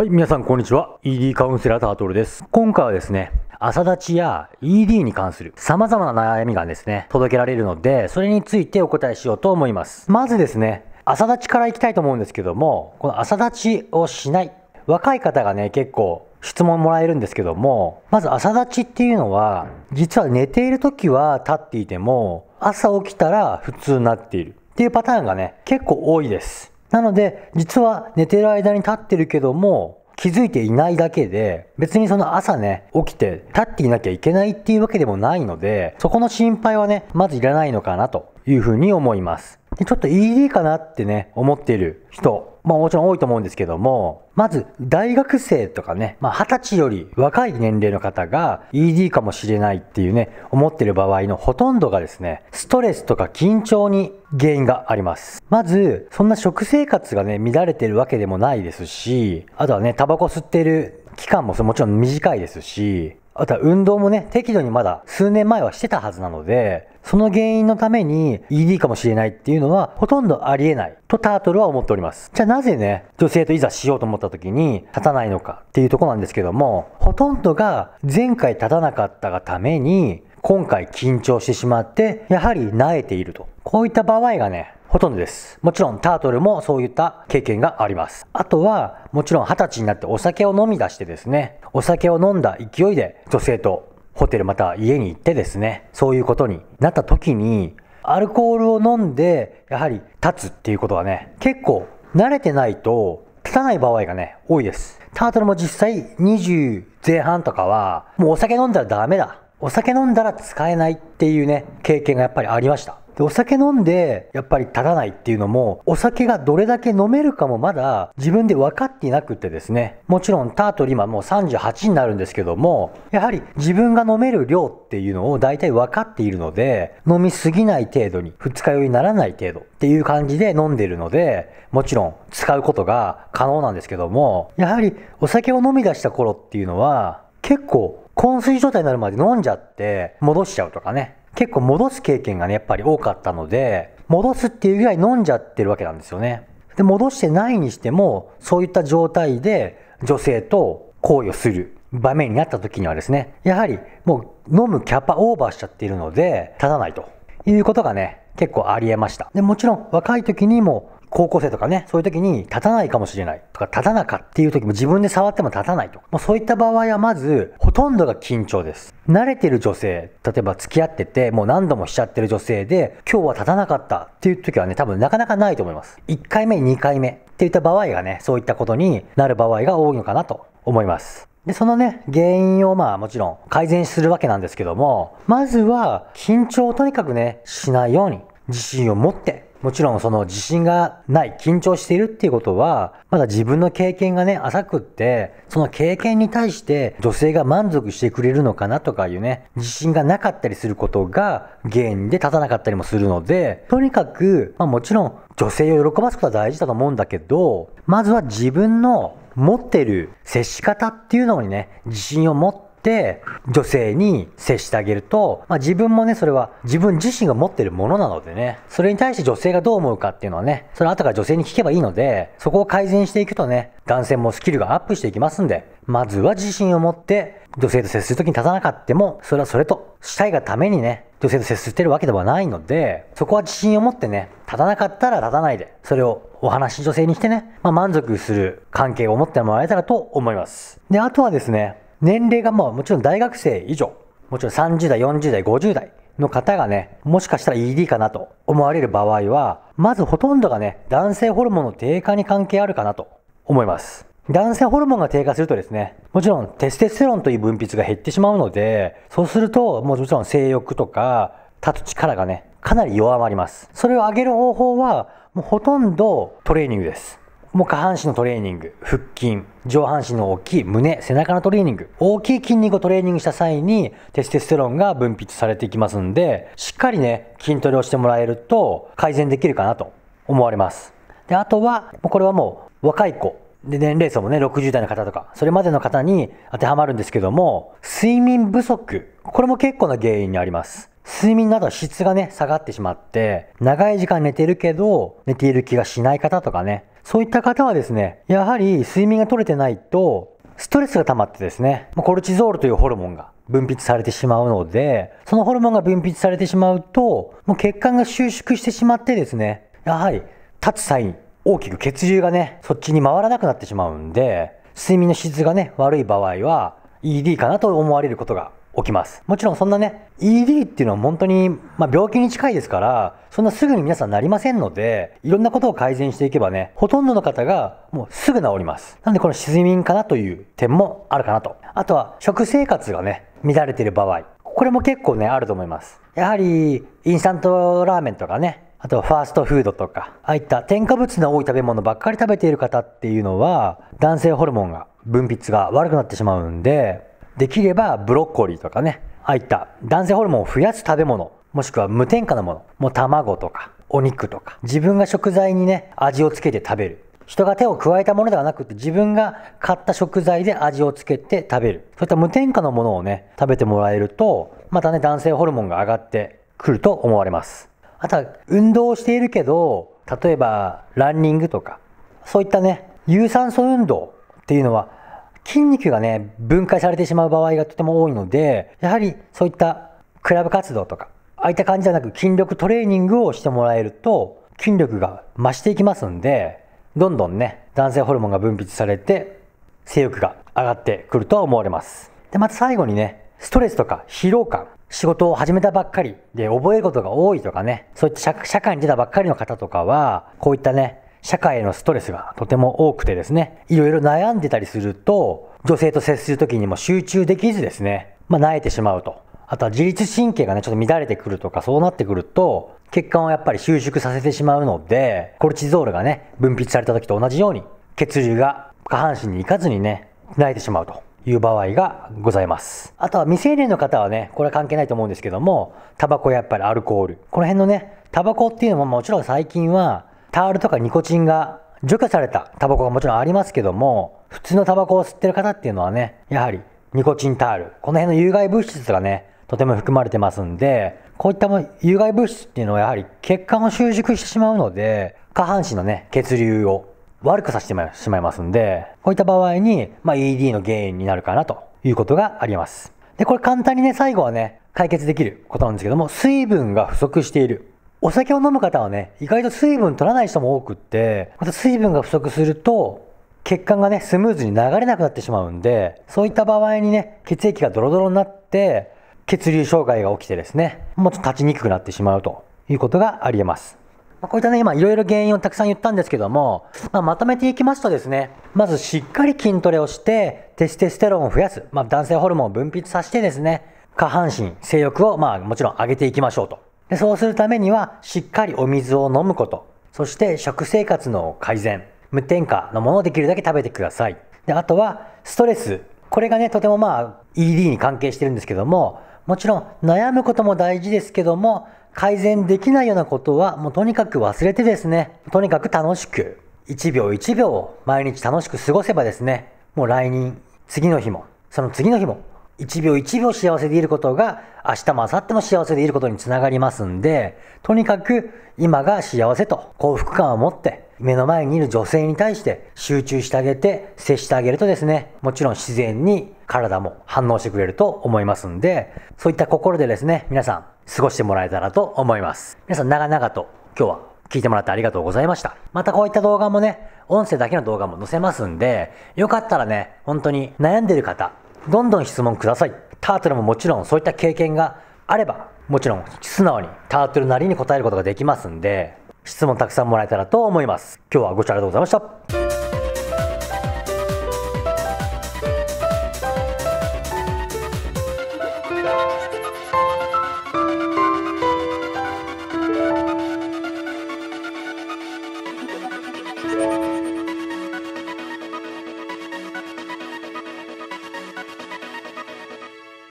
はい、皆さんこんにちは。ED カウンセラータートルです。今回はですね、朝立ちや ED に関する様々な悩みがですね、届けられるので、それについてお答えしようと思います。まずですね、朝立ちからいきたいと思うんですけども、この朝立ちをしない。若い方がね、結構質問もらえるんですけども、まず朝立ちっていうのは、実は寝ている時は立っていても、朝起きたら普通になっているっていうパターンがね、結構多いです。なので、実は寝てる間に立ってるけども、気づいていないだけで、別にその朝ね、起きて立っていなきゃいけないっていうわけでもないので、そこの心配はね、まずいらないのかなというふうに思います。でちょっと ED かなってね、思っている人、まあもちろん多いと思うんですけども、まず大学生とかね、まあ20歳より若い年齢の方が ED かもしれないっていうね、思ってる場合のほとんどがですね、ストレスとか緊張に原因があります。まず、そんな食生活がね、乱れてるわけでもないですし、あとはね、タバコ吸ってる期間ももちろん短いですし、あとは運動もね、適度にまだ数年前はしてたはずなので、その原因のために ED かもしれないっていうのはほとんどありえないとタートルは思っております。じゃあなぜね、女性といざしようと思った時に立たないのかっていうとこなんですけども、ほとんどが前回立たなかったがために、今回緊張してしまって、やはり慣れていると。こういった場合がね、ほとんどです。もちろんタートルもそういった経験があります。あとは、もちろん20歳になってお酒を飲み出してですね、お酒を飲んだ勢いで女性とホテルまた家に行ってですね、そういうことになった時に、アルコールを飲んで、やはり立つっていうことはね、結構慣れてないと立たない場合がね、多いです。タートルも実際20前半とかは、もうお酒飲んだらダメだ。お酒飲んだら使えないっていうね、経験がやっぱりありました。でお酒飲んでやっぱり立たないっていうのもお酒がどれだけ飲めるかもまだ自分で分かっていなくてですねもちろんタートル今もう38になるんですけどもやはり自分が飲める量っていうのを大体分かっているので飲みすぎない程度に二日酔いにならない程度っていう感じで飲んでるのでもちろん使うことが可能なんですけどもやはりお酒を飲み出した頃っていうのは結構昏睡状態になるまで飲んじゃって戻しちゃうとかね結構戻す経験がねやっぱり多かったので戻すっていうぐらい飲んじゃってるわけなんですよねで戻してないにしてもそういった状態で女性と行為をする場面になった時にはですねやはりもう飲むキャパオーバーしちゃっているので立たないということがね結構ありえましたでもちろん若い時にも高校生とかね、そういう時に立たないかもしれないとか、立たなかっていう時も自分で触っても立たないとか、もうそういった場合はまず、ほとんどが緊張です。慣れてる女性、例えば付き合ってて、もう何度もしちゃってる女性で、今日は立たなかったっていう時はね、多分なかなかないと思います。1回目、2回目っていった場合がね、そういったことになる場合が多いのかなと思います。で、そのね、原因をまあもちろん改善するわけなんですけども、まずは緊張をとにかくね、しないように自信を持ってもちろんその自信がない、緊張しているっていうことは、まだ自分の経験がね、浅くって、その経験に対して女性が満足してくれるのかなとかいうね、自信がなかったりすることが原因で立たなかったりもするので、とにかく、まあもちろん女性を喜ばすことは大事だと思うんだけど、まずは自分の持ってる接し方っていうのにね、自信を持ってって女性に接してあげると、まあ、自分もねそれは自分自身が持ってるものなのでねそれに対して女性がどう思うかっていうのはねそれ後から女性に聞けばいいのでそこを改善していくとね男性もスキルがアップしていきますんでまずは自信を持って女性と接する時に立たなかってもそれはそれとしたいがためにね女性と接してるわけではないのでそこは自信を持ってね立たなかったら立たないでそれをお話女性にしてね、まあ、満足する関係を持ってもらえたらと思いますであとはですね年齢がまあもちろん大学生以上、もちろん30代、40代、50代の方がね、もしかしたら ED かなと思われる場合は、まずほとんどがね、男性ホルモンの低下に関係あるかなと思います。男性ホルモンが低下するとですね、もちろんテステステロンという分泌が減ってしまうので、そうすると、もうもちろん性欲とか、立つ力がね、かなり弱まります。それを上げる方法は、もうほとんどトレーニングです。もう下半身のトレーニング、腹筋、上半身の大きい胸、背中のトレーニング、大きい筋肉をトレーニングした際にテステステロンが分泌されていきますんで、しっかりね、筋トレをしてもらえると改善できるかなと思われます。で、あとは、これはもう若い子、で、年齢層もね、60代の方とか、それまでの方に当てはまるんですけども、睡眠不足、これも結構な原因にあります。睡眠など質がね、下がってしまって、長い時間寝てるけど、寝ている気がしない方とかね、そういった方はですね、やはり睡眠が取れてないと、ストレスが溜まってですね、コルチゾールというホルモンが分泌されてしまうので、そのホルモンが分泌されてしまうと、もう血管が収縮してしまってですね、やはり立つ際に大きく血流がね、そっちに回らなくなってしまうんで、睡眠の質がね、悪い場合は ED かなと思われることが起きます。もちろんそんなね、ED っていうのは本当に、まあ、病気に近いですから、そんなすぐに皆さんなりませんので、いろんなことを改善していけばね、ほとんどの方がもうすぐ治ります。なんでこの沈みんかなという点もあるかなと。あとは食生活がね、乱れている場合。これも結構ね、あると思います。やはり、インスタントラーメンとかね、あとはファーストフードとか、ああいった添加物の多い食べ物ばっかり食べている方っていうのは、男性ホルモンが分泌が悪くなってしまうんで、できればブロッコリーとかねああいった男性ホルモンを増やす食べ物もしくは無添加のものもう卵とかお肉とか自分が食材にね味をつけて食べる人が手を加えたものではなくて自分が買った食材で味をつけて食べるそういった無添加のものをね食べてもらえるとまたね男性ホルモンが上がってくると思われますあとは運動をしているけど例えばランニングとかそういったね有酸素運動っていうのは筋肉がね、分解されてしまう場合がとても多いので、やはりそういったクラブ活動とか、ああいった感じじゃなく筋力トレーニングをしてもらえると、筋力が増していきますんで、どんどんね、男性ホルモンが分泌されて、性欲が上がってくるとは思われます。で、また最後にね、ストレスとか疲労感、仕事を始めたばっかりで覚えることが多いとかね、そういった社会に出たばっかりの方とかは、こういったね、社会へのストレスがとても多くてですね、いろいろ悩んでたりすると、女性と接する時にも集中できずですね、まあ、萎えてしまうと。あとは自律神経がね、ちょっと乱れてくるとか、そうなってくると、血管をやっぱり収縮させてしまうので、コルチゾールがね、分泌された時と同じように、血流が下半身に行かずにね、萎えてしまうという場合がございます。あとは未成年の方はね、これは関係ないと思うんですけども、タバコやっぱりアルコール。この辺のね、タバコっていうのももちろん最近はタールとかニコチンが除去されたタバコがもちろんありますけども、普通のタバコを吸ってる方っていうのはね、やはりニコチンタール、この辺の有害物質がね、とても含まれてますんで、こういった有害物質っていうのはやはり血管を収縮してしまうので、下半身のね、血流を悪くさせてしまいますんで、こういった場合に、まあ、ED の原因になるかなということがあります。で、これ簡単にね、最後はね、解決できることなんですけども、水分が不足している。お酒を飲む方はね、意外と水分取らない人も多くって、また水分が不足すると、血管がね、スムーズに流れなくなってしまうんで、そういった場合にね、血液がドロドロになって、血流障害が起きてですね、もうちょっと立ちにくくなってしまうということがあり得ます。まこういったね、今いろいろ原因をたくさん言ったんですけども、まあ、まとめていきますとですね、まずしっかり筋トレをして、テステステロンを増やす、まあ、男性ホルモンを分泌させてですね、下半身、性欲をまあもちろん上げていきましょうと。でそうするためにはしっかりお水を飲むことそして食生活の改善無添加のものをできるだけ食べてくださいであとはストレスこれがねとてもまあ ED に関係してるんですけどももちろん悩むことも大事ですけども改善できないようなことはもうとにかく忘れてですねとにかく楽しく1秒1秒を毎日楽しく過ごせばですねもう来年次の日もその次の日も1秒1秒幸せでいることが明日も明後日も幸せでいることにつながりますんでとにかく今が幸せと幸福感を持って目の前にいる女性に対して集中してあげて接してあげるとですねもちろん自然に体も反応してくれると思いますんでそういった心でですね皆さん過ごしてもらえたらと思います皆さん長々と今日は聞いてもらってありがとうございました。またこういった動画もね、音声だけの動画も載せますんで、よかったらね、本当に悩んでる方、どんどん質問ください。タートルももちろんそういった経験があれば、もちろん素直にタートルなりに答えることができますんで、質問たくさんもらえたらと思います。今日はご視聴ありがとうございました。